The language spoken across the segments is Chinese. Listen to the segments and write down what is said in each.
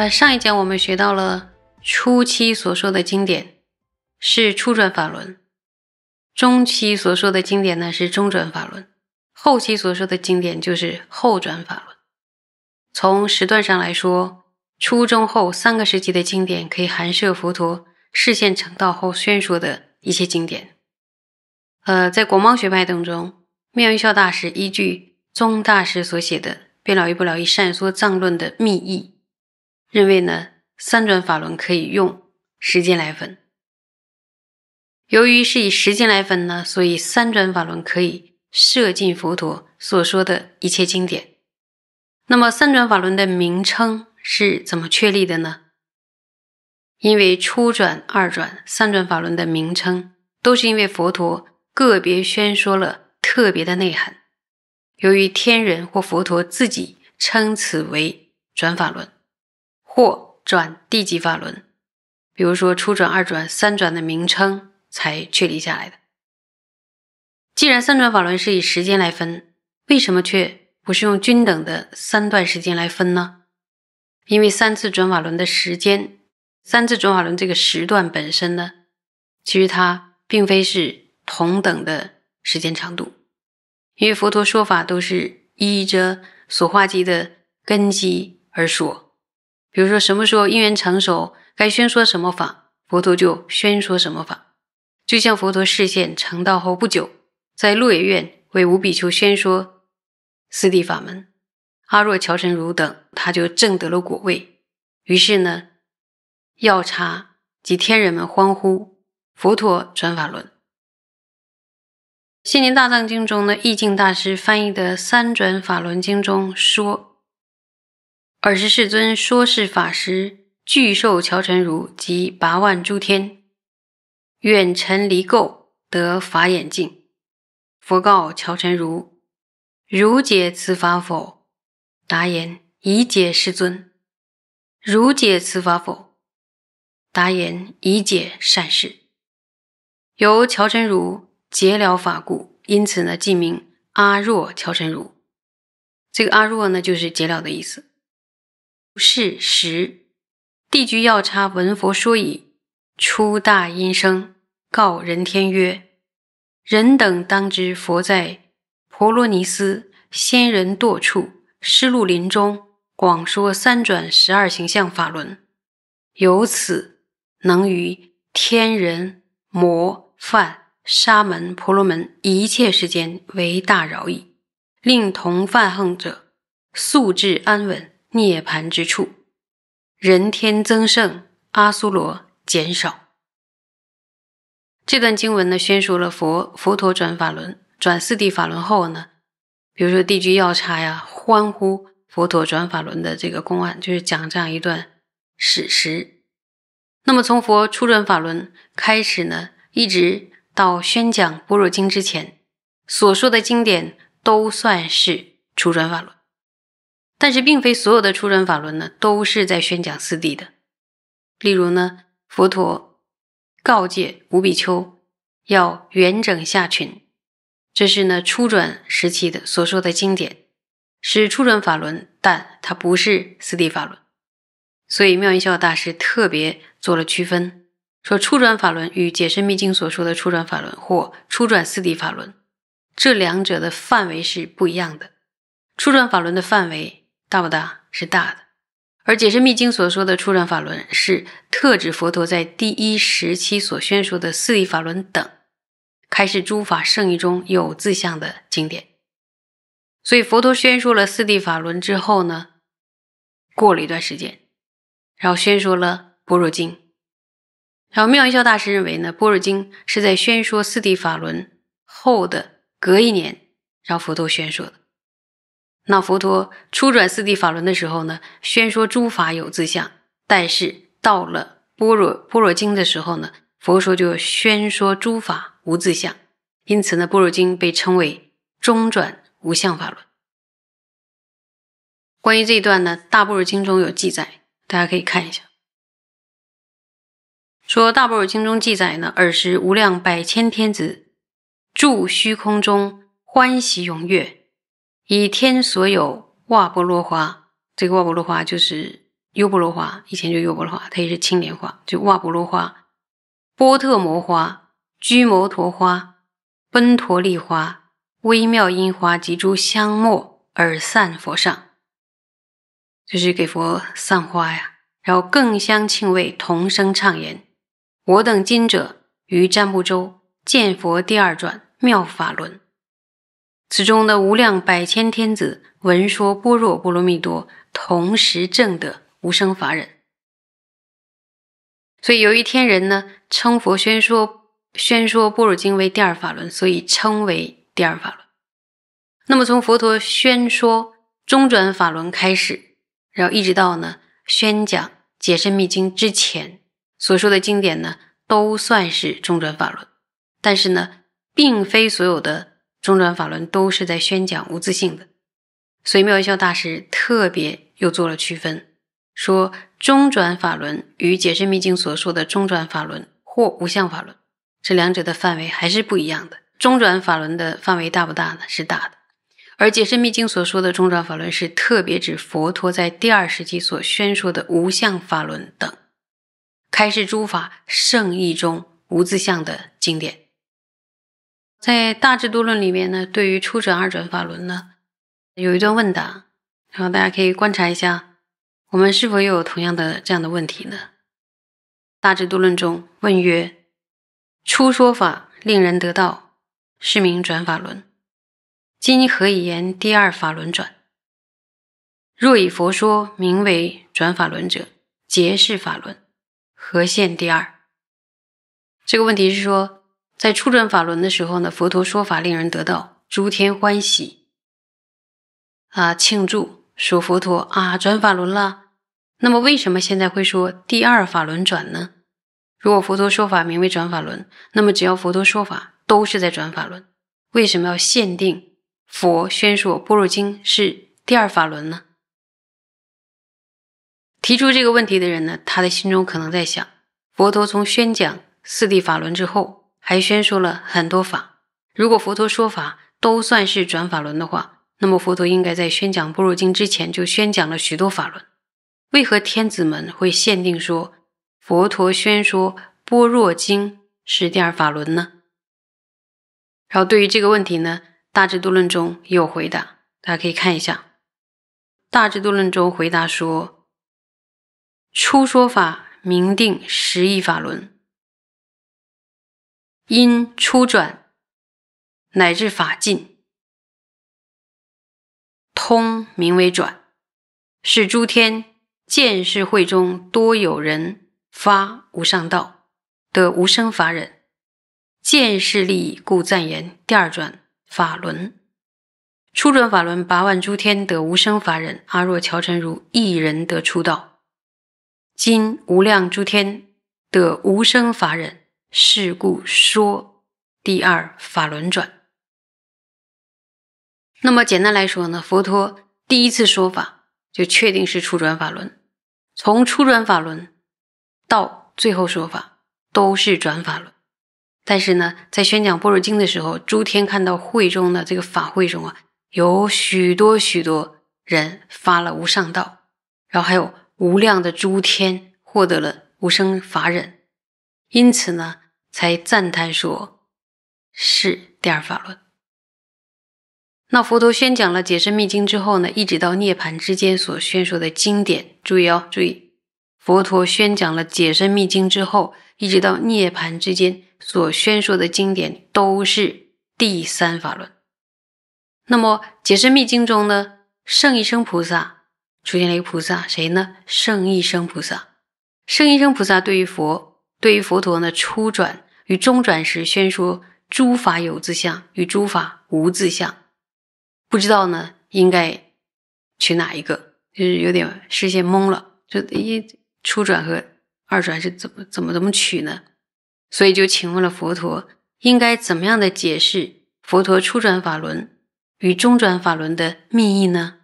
呃，上一讲我们学到了初期所说的经典是初转法轮，中期所说的经典呢是中转法轮，后期所说的经典就是后转法轮。从时段上来说，初中后三个时期的经典可以含摄佛陀视线成道后宣说的一些经典。呃，在国贸学派当中，妙玉孝大师依据宗大师所写的《变老一不老一善说藏论》的密义。认为呢，三转法轮可以用时间来分。由于是以时间来分呢，所以三转法轮可以摄尽佛陀所说的一切经典。那么，三转法轮的名称是怎么确立的呢？因为初转、二转、三转法轮的名称都是因为佛陀个别宣说了特别的内涵。由于天人或佛陀自己称此为转法轮。或转地级法轮，比如说初转、二转、三转的名称才确立下来的。既然三转法轮是以时间来分，为什么却不是用均等的三段时间来分呢？因为三次转法轮的时间，三次转法轮这个时段本身呢，其实它并非是同等的时间长度。因为佛陀说法都是依着所化机的根基而说。比如说，什么时候因缘成熟，该宣说什么法，佛陀就宣说什么法。就像佛陀示现成道后不久，在鹿野苑为五比丘宣说四地法门，阿若乔陈如等他就证得了果位。于是呢，药叉及天人们欢呼佛陀转法轮。《心灵大藏经中的意境大师翻译的《三转法轮经》中说。尔时世尊说世法时，具受乔成如及八万诸天，愿尘离垢得法眼净。佛告乔成儒：“如解此法否？”答言：“已解。”世尊：“如解此法否？”答言：“已解。”善事。”由乔成儒解了法故，因此呢，即名阿若乔成儒。这个阿若呢，就是解了的意思。是时，帝居要查闻佛说已，出大音声，告人天曰：“人等当知，佛在婆罗尼斯仙人堕处湿路林中，广说三转十二形象法轮，由此能于天人魔梵沙门婆罗门一切世间为大饶矣，令同犯横者速至安稳。”涅槃之处，人天增盛，阿苏罗减少。这段经文呢，宣说了佛佛陀转法轮，转四地法轮后呢，比如说地居要差呀，欢呼佛陀转法轮的这个公案，就是讲这样一段史实。那么从佛初转法轮开始呢，一直到宣讲《般若经》之前所说的经典，都算是初转法轮。但是，并非所有的初转法轮呢都是在宣讲四谛的。例如呢，佛陀告诫五比丘要圆整下群，这是呢初转时期的所说的经典，是初转法轮，但它不是四谛法轮。所以妙音笑大师特别做了区分，说初转法轮与解释密经所说的初转法轮或初转四谛法轮，这两者的范围是不一样的。初转法轮的范围。大不大是大的，而《解释密经》所说的初转法轮是特指佛陀在第一时期所宣说的四谛法轮等，开示诸法圣义中有自相的经典。所以佛陀宣说了四谛法轮之后呢，过了一段时间，然后宣说了《般若经》，然后妙一笑大师认为呢，《般若经》是在宣说四谛法轮后的隔一年让佛陀宣说的。那佛陀初转四谛法轮的时候呢，宣说诸法有自相；但是到了《般若般若经》的时候呢，佛说就宣说诸法无自相。因此呢，《般若经》被称为中转无相法轮。关于这一段呢，《大般若经》中有记载，大家可以看一下。说《大般若经》中记载呢，尔时无量百千天子住虚空中欢喜踊跃。以天所有瓦钵罗花，这个瓦钵罗花就是优波罗花，以前就优波罗花，它也是青莲花，就瓦钵罗花、波特摩花、居摩陀花、奔陀利花、微妙音花及诸香末而散佛上，就是给佛散花呀。然后更相庆味，同声唱言：“我等今者于占卜周，见佛第二转妙法轮。”此中的无量百千天子闻说般若波罗蜜多，同时证得无生法忍。所以有一天人呢，称佛宣说宣说般若经为第二法轮，所以称为第二法轮。那么从佛陀宣说中转法轮开始，然后一直到呢宣讲解深密经之前所说的经典呢，都算是中转法轮。但是呢，并非所有的。中转法轮都是在宣讲无自性的，所以妙云笑大师特别又做了区分，说中转法轮与解释密经所说的中转法轮或无相法轮，这两者的范围还是不一样的。中转法轮的范围大不大呢？是大的。而解释密经所说的中转法轮，是特别指佛陀在第二时期所宣说的无相法轮等，开示诸法圣意中无自相的经典。在《大智度论》里面呢，对于初转、二转法轮呢，有一段问答，然后大家可以观察一下，我们是否又有同样的这样的问题呢？《大智度论》中问曰：“初说法令人得道，是名转法轮。今何以言第二法轮转？若以佛说名为转法轮者，皆是法轮，何现第二？”这个问题是说。在初转法轮的时候呢，佛陀说法令人得到诸天欢喜，啊，庆祝说佛陀啊转法轮了。那么为什么现在会说第二法轮转呢？如果佛陀说法名为转法轮，那么只要佛陀说法都是在转法轮，为什么要限定佛宣说《般若经》是第二法轮呢？提出这个问题的人呢，他的心中可能在想：佛陀从宣讲四谛法轮之后。还宣说了很多法，如果佛陀说法都算是转法轮的话，那么佛陀应该在宣讲《般若经》之前就宣讲了许多法轮，为何天子们会限定说佛陀宣说《般若经》是第二法轮呢？然后对于这个问题呢，《大智度论》中有回答，大家可以看一下，《大智度论》中回答说：初说法明定十亿法轮。因初转乃至法尽，通名为转，是诸天见世会中多有人发无上道，得无生法忍，见势利益故暂言第二转法轮。初转法轮，八万诸天得无生法忍，阿若乔成如一人得出道，今无量诸天得无生法忍。是故说第二法轮转。那么简单来说呢，佛陀第一次说法就确定是初转法轮，从初转法轮到最后说法都是转法轮。但是呢，在宣讲《般若经》的时候，诸天看到会中的这个法会中啊，有许多许多人发了无上道，然后还有无量的诸天获得了无生法忍。因此呢，才赞叹说是第二法论。那佛陀宣讲了解深密经之后呢，一直到涅盘之间所宣说的经典，注意哦，注意，佛陀宣讲了解深密经之后，一直到涅盘之间所宣说的经典都是第三法论。那么解深密经中呢，圣一生菩萨出现了一个菩萨，谁呢？圣一生菩萨，圣一生菩萨对于佛。对于佛陀呢，初转与中转时宣说诸法有自相与诸法无自相，不知道呢应该取哪一个，就是有点视线懵了。就一初转和二转是怎么怎么怎么取呢？所以就请问了佛陀，应该怎么样的解释佛陀初转法轮与中转法轮的密意呢？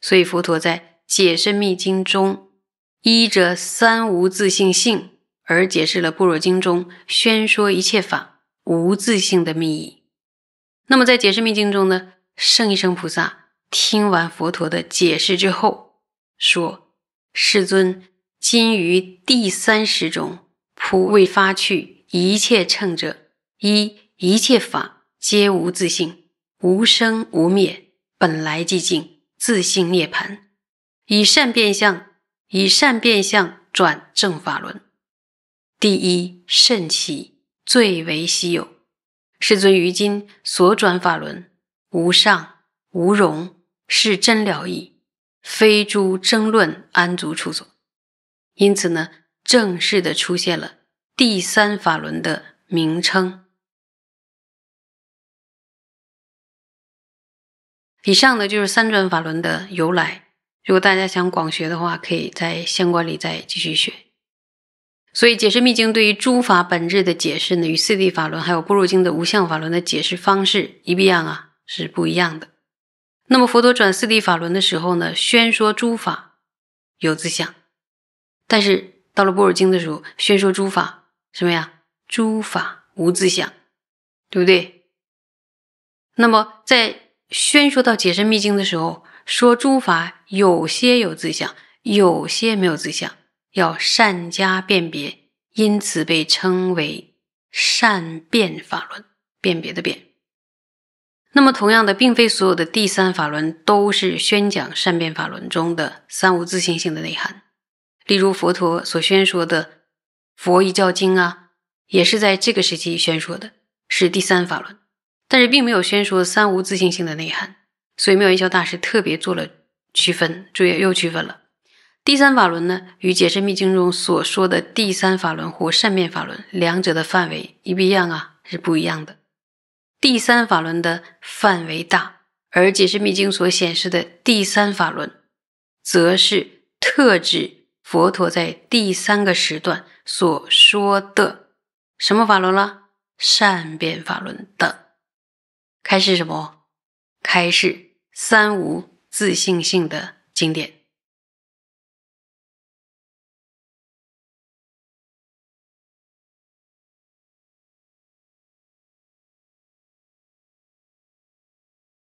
所以佛陀在解释密经中依着三无自性性。而解释了《般若经》中宣说一切法无自性的密意。那么，在解释密经中呢，圣一声菩萨听完佛陀的解释之后，说：“世尊，今于第三十种普未发去一切乘者，一一切法皆无自性，无生无灭，本来寂静，自性涅槃。以善变相，以善变相转正法轮。”第一肾气最为稀有。世尊于今所转法轮，无上无容，是真了义，非诸争论安足处所。因此呢，正式的出现了第三法轮的名称。以上呢就是三转法轮的由来。如果大家想广学的话，可以在相关里再继续学。所以，解释密经对于诸法本质的解释呢，与四谛法轮还有般若经的无相法轮的解释方式一不一样啊，是不一样的。那么佛陀转四谛法轮的时候呢，宣说诸法有自相；但是到了般若经的时候，宣说诸法什么呀？诸法无自相，对不对？那么在宣说到解释密经的时候，说诸法有些有自相，有些没有自相。要善加辨别，因此被称为善变法轮，辨别的辨。那么，同样的，并非所有的第三法轮都是宣讲善变法轮中的三无自性性的内涵。例如，佛陀所宣说的《佛一教经》啊，也是在这个时期宣说的，是第三法轮，但是并没有宣说三无自性性的内涵。所以，妙云修大师特别做了区分，注意又区分了。第三法轮呢，与《解释密经》中所说的第三法轮或善变法轮，两者的范围一不一样啊？是不一样的。第三法轮的范围大，而《解释密经》所显示的第三法轮，则是特指佛陀在第三个时段所说的什么法轮了？善变法轮的开示什么？开示三无自性性的经典。